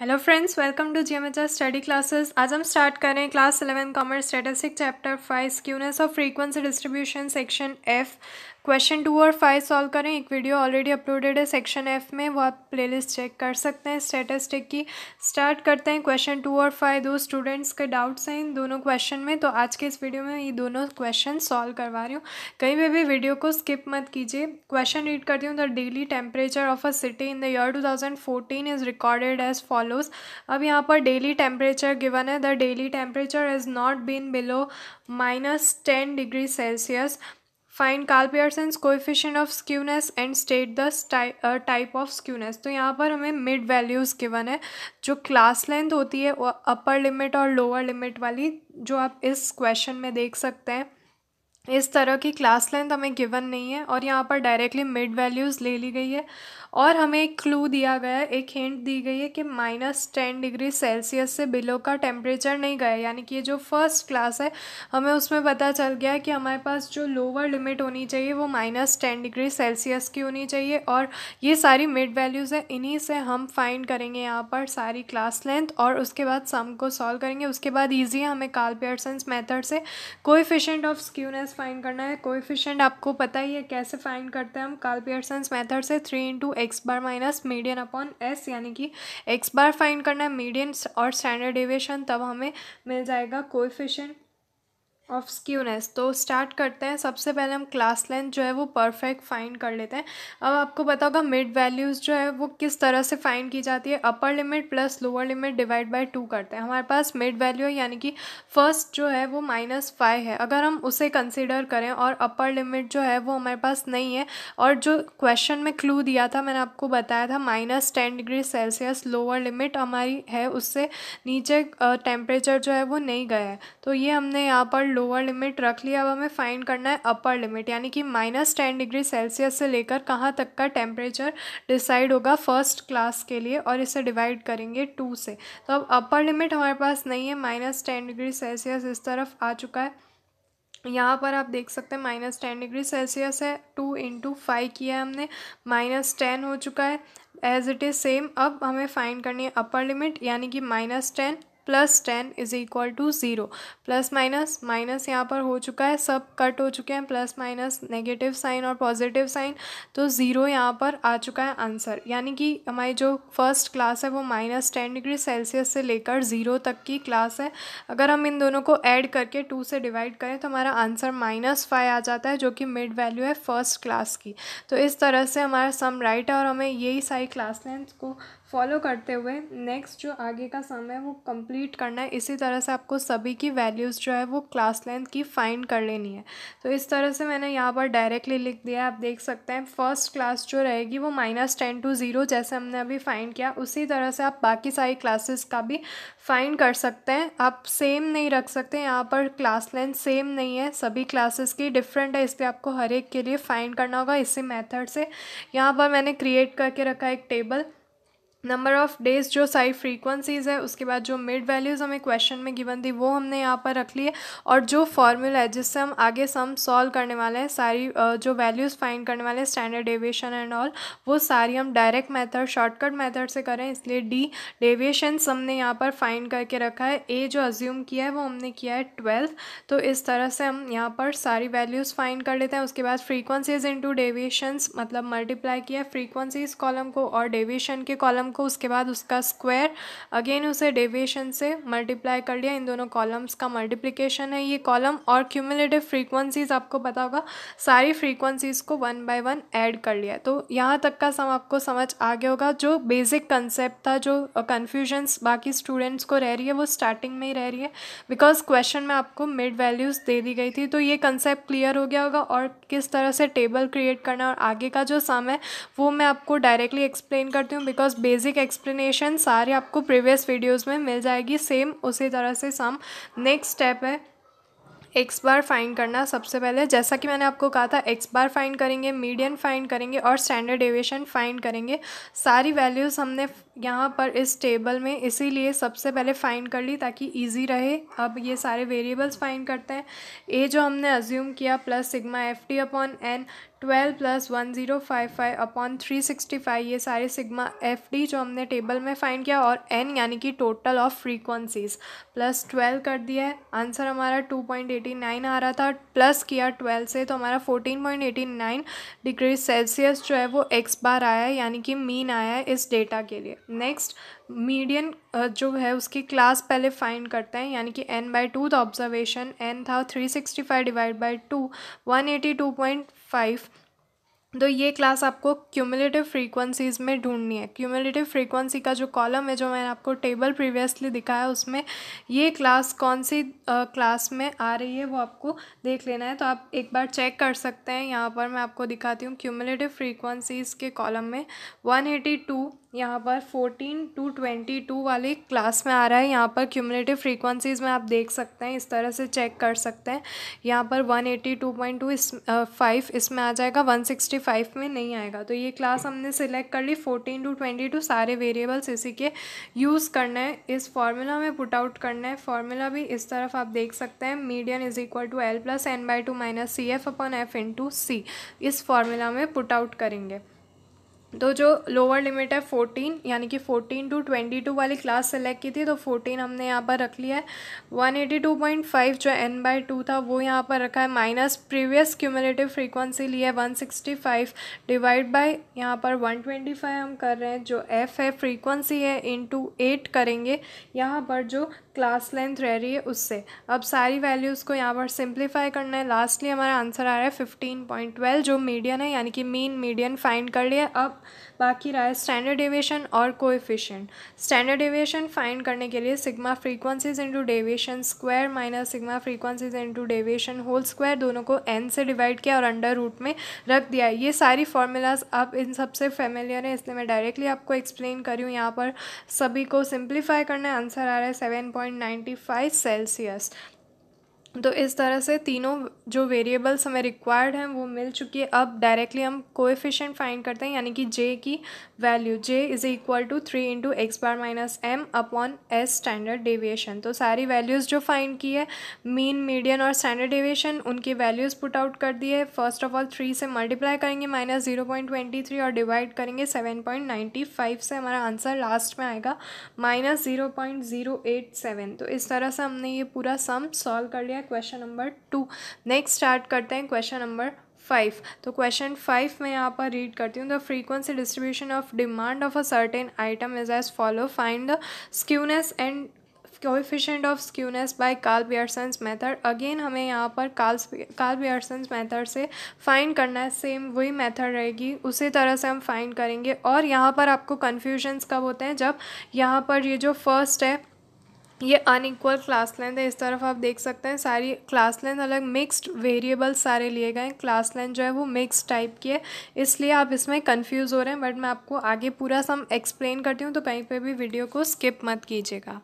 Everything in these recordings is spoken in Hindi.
hello friends welcome to G study classes आज हम स्टार्ट करें class eleven commerce statistic chapter five skewness of frequency distribution section F question two और फाइव सॉल्व करें एक वीडियो ऑलरेडी अपलोडेड है सेक्शन एफ में वो आप प्लेलिस्ट चेक कर सकते हैं स्टेटिस्टिक की स्टार्ट करते हैं क्वेश्चन टू और फाइव दो स्टूडेंट्स के डाउट्स हैं इन दोनों क्वेश्चन में तो आज के इस वीडियो में ये दोनों क्वेश्चन सॉल्व करवा रही हूँ कहीं पर भी वीडियो को स्किप मत कीजिए क्वेश्चन रीड करती हूँ the daily temperature of a city in the year two thousand fourteen is recorded as follows अब यहाँ पर डेली टेम्परेचर गिवन है the daily temperature is not been below minus ten degree Celsius find Karl Pearson's coefficient of skewness and state the type of skewness तो यहाँ पर हमें मिड वैल्यूज़ गिवन है जो क्लास लेंथ होती है वो अपर लिमिट और लोअर लिमिट वाली जो आप इस क्वेश्चन में देख सकते हैं इस तरह की क्लास लेंथ हमें गिवन नहीं है और यहाँ पर डायरेक्टली मिड वैल्यूज़ ले ली गई है और हमें एक क्लू दिया गया है एक हिंट दी गई है कि माइनस टेन डिग्री सेल्सियस से बिलो का टेम्परेचर नहीं गया यानी कि ये जो फर्स्ट क्लास है हमें उसमें पता चल गया है कि हमारे पास जो लोअर लिमिट होनी चाहिए वो माइनस टेन डिग्री सेल्सियस की होनी चाहिए और ये सारी मिड वैल्यूज़ हैं इन्हीं से हम फाइंड करेंगे यहाँ पर सारी क्लास लेंथ और उसके बाद सम को सॉल्व करेंगे उसके बाद ईजी है हमें कार्ल मैथड से कोएफिशिएंट ऑफ स्क्यूनेस फाइंड करना है कोएफिशिएंट आपको पता ही है कैसे फाइंड करते हैं हम कार्ल मैथड से three into x bar minus median upon S यानी कि एक्स बार फाइंड करना है मीडियन और स्टैंडर्ड डेविएशन तब हमें मिल जाएगा कोएफिशिएंट ऑफ स्क्यूनेस तो स्टार्ट करते हैं सबसे पहले हम क्लास लेंथ जो है वो परफेक्ट फाइंड कर लेते हैं अब आपको पता होगा मिड वैल्यूज़ जो है वो किस तरह से फाइंड की जाती है upper limit plus lower limit divide by two करते हैं हमारे पास मिड वैल्यू है यानी कि फर्स्ट जो है वो माइनस फाइव है अगर हम उसे कंसिडर करें और अपर लिमिट जो है वो हमारे पास नहीं है और जो क्वेश्चन में क्लू दिया था मैंने आपको बताया था minus ten degree Celsius lower limit हमारी है उससे नीचे टेम्परेचर जो है वो नहीं गया है तो ये हमने यहाँ पर लोअर लिमिट रख लिया अब हमें फाइंड करना है अपर लिमिट यानी कि माइनस टेन डिग्री सेल्सियस से लेकर कहाँ तक का टेम्परेचर डिसाइड होगा फर्स्ट क्लास के लिए और इसे डिवाइड करेंगे टू से तो अब अपर लिमिट हमारे पास नहीं है माइनस टेन डिग्री सेल्सियस इस तरफ आ चुका है यहाँ पर आप देख सकते हैं माइनस टेन डिग्री सेल्सियस है टू इंटू फाइव किया है हमने माइनस टेन हो चुका है एज इट इज़ सेम अब हमें फाइंड करनी है अपर लिमिट यानी कि minus ten plus ten is equal to zero plus minus minus यहाँ पर हो चुका है सब कट हो चुके हैं प्लस माइनस नेगेटिव साइन और पॉजिटिव साइन तो ज़ीरो यहाँ पर आ चुका है आंसर यानी कि हमारी जो फर्स्ट क्लास है वो माइनस टेन डिग्री सेल्सियस से लेकर ज़ीरो तक की क्लास है अगर हम इन दोनों को ऐड करके टू से डिवाइड करें तो हमारा आंसर माइनस फाइव आ जाता है जो कि मिड वैल्यू है फर्स्ट क्लास की तो इस तरह से हमारा सम राइट है और हमें यही सारी क्लास लेंथ को फॉलो करते हुए नेक्स्ट जो आगे का सम है वो कंप्लीट करना है इसी तरह से आपको सभी की वैल्यूज़ जो है वो क्लास लेंथ की फाइंड कर लेनी है तो इस तरह से मैंने यहाँ पर डायरेक्टली लिख दिया है आप देख सकते हैं फर्स्ट क्लास जो रहेगी वो माइनस टेन टू ज़ीरो जैसे हमने अभी फाइंड किया उसी तरह से आप बाकी सारी क्लासेस का भी फाइन कर सकते हैं आप सेम नहीं रख सकते यहाँ पर क्लास लेंथ सेम नहीं है सभी क्लासेस की डिफरेंट है इसलिए आपको हर एक के लिए फ़ाइंड करना होगा इसी मैथड से यहाँ पर मैंने क्रिएट करके रखा एक टेबल नंबर ऑफ़ डेज़ जो सारी फ्रीक्वेंसीज़ है उसके बाद जो मिड वैल्यूज़ हमें क्वेश्चन में गिवन थी वो हमने यहाँ पर रख ली है और जो फॉर्मूला है जिससे हम आगे सम सॉल्व करने वाले हैं सारी जो वैल्यूज़ फाइंड करने वाले हैं स्टैंडर्ड डेविएशन एंड ऑल वो सारी हम डायरेक्ट मेथड शॉर्टकट मेथड से करें इसलिए डी डेविएशन हमने यहाँ पर फाइंड करके रखा है ए जो अज्यूम किया है वो हमने किया है ट्वेल्थ तो इस तरह से हम यहाँ पर सारी वैल्यूज़ फाइंड कर लेते हैं उसके बाद फ्रीक्वेंसीज़ इंटू डेविएशंस मतलब मल्टीप्लाई किया फ्रीक्वेंसीज़ कॉलम को और डेविएशन के कॉलम कॉलम को उसके बाद उसका स्क्वायर अगेन उसे डेविएशन से मल्टीप्लाई कर लिया इन दोनों कॉलम्स का मल्टीप्लिकेशन है ये कॉलम और क्यूमुलेटिव फ्रीक्वेंसीज आपको पता होगा सारी फ्रीक्वेंसीज को वन बाय वन ऐड कर लिया तो यहाँ तक का सम आपको समझ आ गया होगा जो बेसिक कंसेप्ट था जो कन्फ्यूजन्स uh, बाकी स्टूडेंट्स को रह रही है वो स्टार्टिंग में ही रह रही है बिकॉज क्वेश्चन में आपको मिड वैल्यूज़ दे दी गई थी तो ये कंसेप्ट क्लियर हो गया होगा और किस तरह से टेबल क्रिएट करना है और आगे का जो सम है वो मैं आपको डायरेक्टली एक्सप्लेन करती हूँ बिकॉज बेसिक एक्सप्लेनेशन सारे आपको प्रीवियस वीडियोज़ में मिल जाएगी सेम उसी तरह से सम नेक्स्ट स्टेप है एक्स बार फाइंड करना सबसे पहले जैसा कि मैंने आपको कहा था एक्स बार फाइंड करेंगे मीडियन फाइंड करेंगे और स्टैंडर्ड एविएशन फाइंड करेंगे सारी वैल्यूज़ हमने यहाँ पर इस टेबल में इसीलिए सबसे पहले फ़ाइंड कर ली ताकि इजी रहे अब ये सारे वेरिएबल्स फाइंड करते हैं ए जो हमने अज्यूम किया plus sigma F T upon N twelve plus one zero five five upon three sixty five ये सारे सिग्मा एफ डी जो हमने टेबल में फाइंड किया और एन यानी कि total of frequencies plus twelve कर दिया है आंसर हमारा टू पॉइंट एटी नाइन आ रहा था प्लस किया ट्वेल्व से तो हमारा fourteen point eighty nine degree Celsius जो है वो एक्स बार आया है यानी कि मीन आया है इस डेटा के लिए नेक्स्ट मीडियन uh, जो है उसकी क्लास पहले फाइंड करते हैं यानी कि N by two the observation N था three sixty five divide by two one eighty two point five तो ये क्लास आपको क्यूमुलेटिव फ्रीक्वेंसीज़ में ढूंढनी है क्यूमुलेटिव फ्रीक्वेंसी का जो कॉलम है जो मैंने आपको टेबल प्रीवियसली दिखाया उसमें ये क्लास कौन सी आ, क्लास में आ रही है वो आपको देख लेना है तो आप एक बार चेक कर सकते हैं यहाँ पर मैं आपको दिखाती हूँ क्यूमुलेटिव फ्रीक्वेंसीज़ के कॉलम में वन एटी टू यहाँ पर फोर्टीन टू ट्वेंटी टू वाले क्लास में आ रहा है यहाँ पर क्यूमलेटिव फ्रीक्वेंसीज़ में आप देख सकते हैं इस तरह से चेक कर सकते हैं यहाँ पर one eighty two point two इस फाइव इसमें आ जाएगा वन सिक्सटी फाइव में नहीं आएगा तो ये क्लास हमने सिलेक्ट कर ली फोर्टीन टू ट्वेंटी टू सारे वेरिएबल्स इसी के यूज़ करना है इस फार्मूला में पुट आउट करना है फार्मूला भी इस तरफ आप देख सकते हैं median is equal to L plus N by two minus C F upon F into C इस फार्मूला में पुट आउट करेंगे तो जो लोअर लिमिट है फोर्टीन यानी कि फोर्टीन टू ट्वेंटी टू वाली क्लास सेलेक्ट की थी तो फोर्टीन हमने यहाँ पर रख लिया है one eighty two point five जो एन बाई टू था वो यहाँ पर रखा है माइनस प्रीवियस क्यूमुलेटिव फ्रीक्वेंसी ली है one sixty five divide by यहाँ पर वन ट्वेंटी फाइव हम कर रहे हैं जो एफ़ है फ्रीक्वेंसी है इन एट करेंगे यहाँ पर जो क्लास लेंथ रह रही है उससे अब सारी वैल्यूज़ को यहाँ पर सिंप्लीफाई करना है लास्टली हमारा आंसर आ रहा है फिफ्टीन पॉइंट ट्वेल्व जो मीडियन है यानी कि मीन मीडियन फाइंड कर लिया अब बाकी रहा है स्टैंडर्ड डेविएशन और कोएफिशिएंट स्टैंडर्ड डेविएशन फाइंड करने के लिए sigma frequencies into deviation square minus sigma frequencies into deviation whole square दोनों को एन से डिवाइड किया और अंडर रूट में रख दिया ये सारी फॉर्मूलाज आप इन सबसे फेमिलियर हैं इसलिए मैं डायरेक्टली आपको एक्सप्लेन करी हूँ यहाँ पर सभी को सिंप्लीफाई करना है आंसर आ रहा है सेवन पॉइंट 95 Celsius तो इस तरह से तीनों जो वेरिएबल्स हमें रिक्वायर्ड हैं वो मिल चुकी है अब डायरेक्टली हम कोएफिशिएंट फाइंड करते हैं यानी कि जे की value J is equal to three into x bar minus M upon S standard deviation तो सारी वैल्यूज़ जो फाइंड की है मीन मीडियन और स्टैंडर्ड डेविएशन उनकी वैल्यूज़ पुट आउट कर दी है फर्स्ट ऑफ ऑल थ्री से मल्टीप्लाई करेंगे minus zero point twenty three और डिवाइड करेंगे सेवन पॉइंट नाइन्टी फाइव से हमारा आंसर लास्ट में आएगा minus zero point zero eight seven तो इस तरह से हमने ये पूरा सम सॉल्व कर लिया गया question number two next start करते हैं क्वेश्चन नंबर फाइव तो क्वेश्चन फाइव मैं यहाँ पर रीड करती हूँ the frequency distribution of demand of a certain item is as follow find the skewness and coefficient of skewness by Karl Pearson's method again हमें यहाँ पर कार्ल्स कार्ल बियर्सन्स मेथड से फाइंड करना है सेम वही मेथड रहेगी उसी तरह से हम फाइंड करेंगे और यहाँ पर आपको कन्फ्यूजन्स कब होते हैं जब यहाँ पर ये जो फर्स्ट है ये अनइक्वल क्लास लेंथ है इस तरफ आप देख सकते हैं सारी क्लास लेंथ अलग मिक्स्ड वेरिएबल सारे लिए गए हैं क्लास लेंथ जो है वो मिक्स टाइप की है इसलिए आप इसमें कंफ्यूज हो रहे हैं बट मैं आपको आगे पूरा सम एक्सप्लेन करती हूँ तो कहीं पे भी वीडियो को स्किप मत कीजिएगा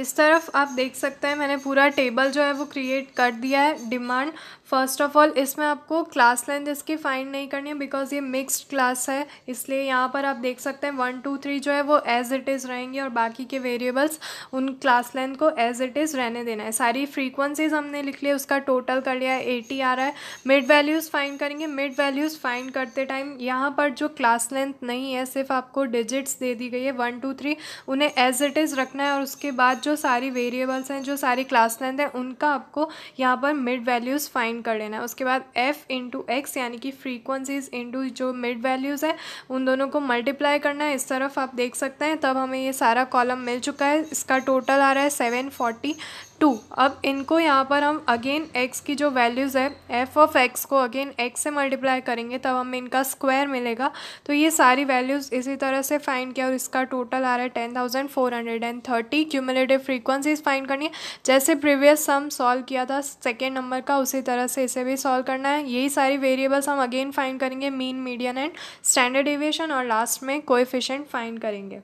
इस तरफ आप देख सकते हैं मैंने पूरा टेबल जो है वो क्रिएट कर दिया है डिमांड फर्स्ट ऑफ ऑल इसमें आपको क्लास लेंथ इसकी फाइंड नहीं करनी है बिकॉज ये मिक्स्ड क्लास है इसलिए यहाँ पर आप देख सकते हैं वन टू थ्री जो है वो एज इट इज़ रहेंगे और बाकी के वेरिएबल्स उन क्लास लेंथ को एज इट इज़ रहने देना है सारी फ्रीक्वेंसीज हमने लिख लिया उसका टोटल कर लिया है एटी आ रहा है मिड वैल्यूज़ फाइंड करेंगे मिड वैल्यूज़ फाइंड करते टाइम यहाँ पर जो क्लास लेंथ नहीं है सिर्फ आपको डिजिट्स दे दी गई है वन टू थ्री उन्हें एज इट इज़ रखना है और उसके बाद जो सारी वेरिएबल्स हैं जो सारी क्लास लेंथ हैं उनका आपको यहाँ पर मिड वैल्यूज़ फाइंड कर लेना है उसके बाद एफ़ इंटू एक्स यानी कि फ्रीक्वेंसीज इंटू जो मिड वैल्यूज़ है उन दोनों को मल्टीप्लाई करना है इस तरफ आप देख सकते हैं तब हमें ये सारा कॉलम मिल चुका है इसका टोटल आ रहा है सेवन फोर्टी टू अब इनको यहाँ पर हम अगेन एक्स की जो वैल्यूज़ है एफ ऑफ एक्स को अगेन एक्स से मल्टीप्लाई करेंगे तब हमें इनका स्क्वायर मिलेगा तो ये सारी वैल्यूज़ इसी तरह से फाइंड किया और इसका टोटल आ रहा है ten thousand four hundred and thirty cumulative frequencies find करनी है जैसे प्रीवियस सम सॉल्व किया था सेकेंड नंबर का उसी तरह से इसे भी सॉल्व करना है यही सारी वेरिएबल्स हम अगेन फाइंड करेंगे mean median and standard deviation और लास्ट में कोएफिशिएंट फाइंड करेंगे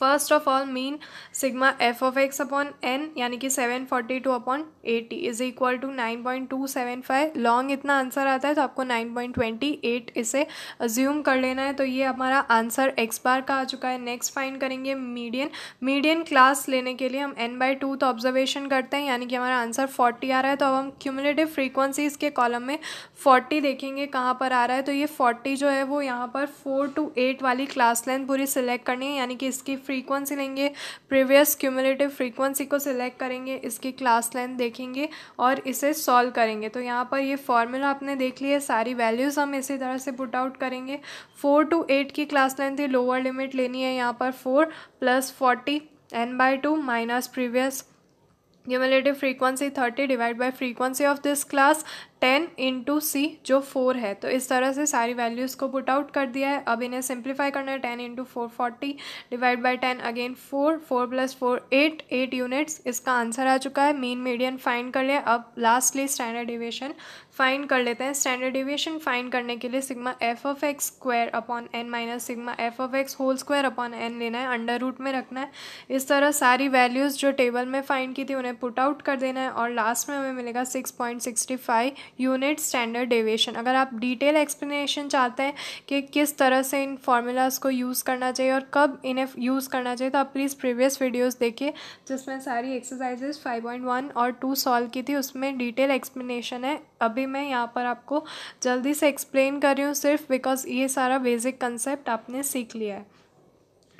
first of all mean sigma f of x upon n यानी कि seven forty two upon eighty is equal to nine point two seven five long इतना आंसर आता है तो आपको नाइन पॉइंट ट्वेंटी एट इसे अज्यूम कर लेना है तो ये हमारा आंसर एक्स बार का आ चुका है नेक्स्ट फाइंड करेंगे मीडियन मीडियन क्लास लेने के लिए हम एन बाई टू तो ऑब्जर्वेशन करते हैं यानी कि हमारा आंसर फोर्टी आ रहा है तो अब हम क्यूमुलेटिव फ्रीक्वेंसीज़ के कॉलम में फोर्टी देखेंगे कहाँ पर आ रहा है तो ये फोर्टी जो है वो यहाँ पर फोर टू एट वाली क्लास लेंथ पूरी सिलेक्ट करनी है यानी कि इसकी फ्रीक्वेंसी लेंगे प्रीवियस क्यूमुलेटिव फ्रीक्वेंसी को सिलेक्ट करेंगे इसकी क्लास लेंथ देखेंगे और इसे सॉल्व करेंगे तो यहाँ पर ये फॉर्मूला आपने देख लिया सारी वैल्यूज़ हम इसी तरह से पुट आउट करेंगे फोर टू एट की क्लास लेंथ ही लोअर लिमिट लेनी है यहाँ पर four plus forty n by two minus previous cumulative frequency thirty divide by frequency of this class ten into c जो फोर है तो इस तरह से सारी वैल्यूज़ को पुट आउट कर दिया है अब इन्हें सिंप्लीफाई करना है ten into four forty divide by ten again four four plus four eight eight units इसका आंसर आ चुका है मेन मीडियन फाइंड कर लिया अब लास्टली स्टैंडर्ड डिविएशन फाइंड कर लेते हैं स्टैंडर्ड डिविएशन फाइंड करने के लिए sigma f of x square upon n minus sigma f of x whole square upon n लेना है अंडर रूट में रखना है इस तरह सारी वैल्यूज़ जो टेबल में फाइंड की थी उन्हें पुट आउट कर देना है और लास्ट में हमें मिलेगा six point sixty five unit standard deviation अगर आप डिटेल एक्सप्लेनेशन चाहते हैं कि किस तरह से इन फार्मूलाज़ को यूज़ करना चाहिए और कब इन्हें यूज़ करना चाहिए तो आप प्लीज़ प्रीवियस वीडियोज़ देखिए जिसमें सारी एक्सरसाइजेस फाइव पॉइंट वन और टू सॉल्व की थी उसमें डिटेल एक्सप्लेनेशन है अभी मैं यहाँ पर आपको जल्दी से एक्सप्लेन कर रही हूँ सिर्फ बिकॉज ये सारा बेसिक कंसेप्ट आपने सीख लिया है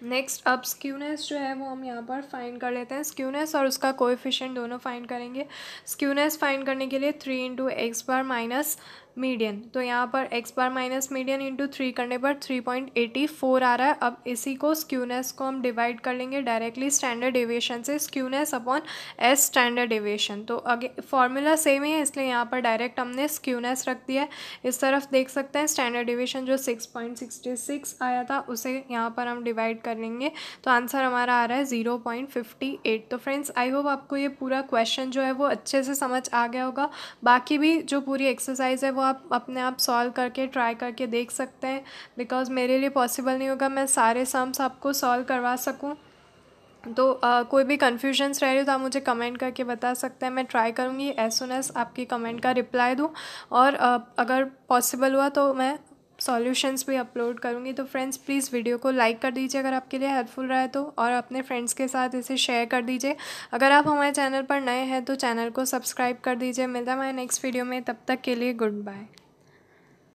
नेक्स्ट अब स्क्यूनेस जो है वो हम यहाँ पर फाइंड कर लेते हैं स्क्यूनेस और उसका कोएफिशिएंट दोनों फाइंड करेंगे स्क्यूनेस फाइंड करने के लिए three into x bar minus median तो यहाँ पर x bar minus median into three करने पर थ्री पॉइंट एटी फोर आ रहा है अब इसी को स्क्यूनेस को हम डिवाइड कर लेंगे डायरेक्टली स्टैंडर्ड एविएशन से skewness upon S standard deviation तो अगे फॉर्मूला सेम ही है इसलिए यहाँ पर डायरेक्ट हमने स्क्यूनेस रख दिया है इस तरफ देख सकते हैं स्टैंडर्ड एविएशन जो सिक्स पॉइंट सिक्सटी सिक्स आया था उसे यहाँ पर हम डिवाइड कर लेंगे तो आंसर हमारा आ रहा है ज़ीरो पॉइंट फिफ्टी एट तो फ्रेंड्स आई होप आपको ये पूरा क्वेश्चन जो है वो अच्छे से समझ आ गया होगा बाकी भी जो पूरी एक्सरसाइज है वो आप अपने आप सॉल्व करके ट्राई करके देख सकते हैं बिकॉज़ मेरे लिए पॉसिबल नहीं होगा मैं सारे सम्स आपको सॉल्व करवा सकूँ तो आ, कोई भी कन्फ्यूजन्स रह रही हो तो आप मुझे कमेंट करके बता सकते हैं मैं ट्राई करूँगी एज सुन एज आपकी कमेंट का रिप्लाई दूँ और आ, अगर पॉसिबल हुआ तो मैं सॉल्यूशंस भी अपलोड करूँगी तो फ्रेंड्स प्लीज़ वीडियो को लाइक कर दीजिए अगर आपके लिए हेल्पफुल रहा है तो और अपने फ्रेंड्स के साथ इसे शेयर कर दीजिए अगर आप हमारे चैनल पर नए हैं तो चैनल को सब्सक्राइब कर दीजिए मिलता है मैं नेक्स्ट वीडियो में तब तक के लिए गुड बाय